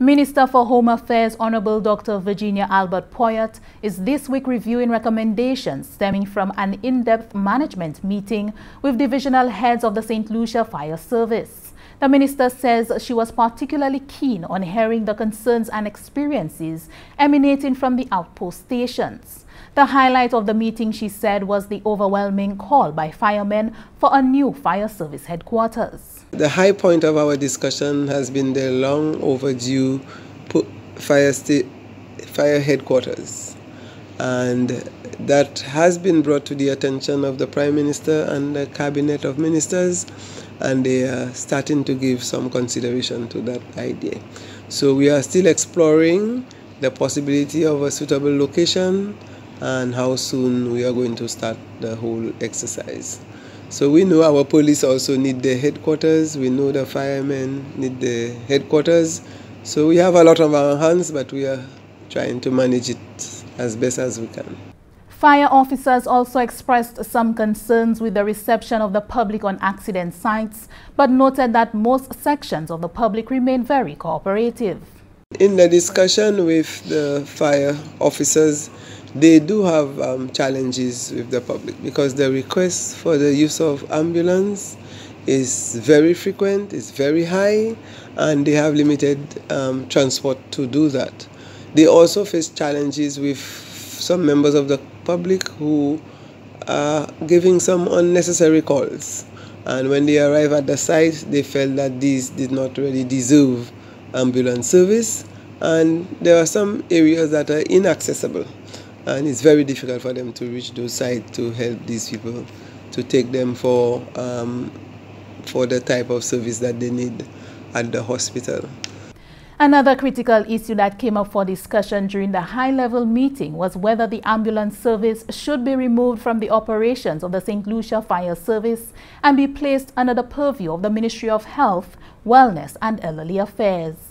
Minister for Home Affairs Honorable Dr. Virginia Albert Poyat is this week reviewing recommendations stemming from an in-depth management meeting with divisional heads of the St. Lucia Fire Service. The minister says she was particularly keen on hearing the concerns and experiences emanating from the outpost stations. The highlight of the meeting, she said, was the overwhelming call by firemen for a new fire service headquarters. The high point of our discussion has been the long overdue fire, fire headquarters, and that has been brought to the attention of the Prime Minister and the Cabinet of Ministers, and they are starting to give some consideration to that idea. So we are still exploring the possibility of a suitable location and how soon we are going to start the whole exercise. So we know our police also need the headquarters. We know the firemen need the headquarters. So we have a lot of our hands, but we are trying to manage it as best as we can. Fire officers also expressed some concerns with the reception of the public on accident sites, but noted that most sections of the public remain very cooperative. In the discussion with the fire officers, they do have um, challenges with the public because the request for the use of ambulance is very frequent, is very high, and they have limited um, transport to do that. They also face challenges with some members of the public who are giving some unnecessary calls. And when they arrive at the site, they felt that these did not really deserve ambulance service, and there are some areas that are inaccessible and it's very difficult for them to reach those sites to help these people to take them for um, for the type of service that they need at the hospital. Another critical issue that came up for discussion during the high-level meeting was whether the ambulance service should be removed from the operations of the St. Lucia Fire Service and be placed under the purview of the Ministry of Health, Wellness and Elderly Affairs.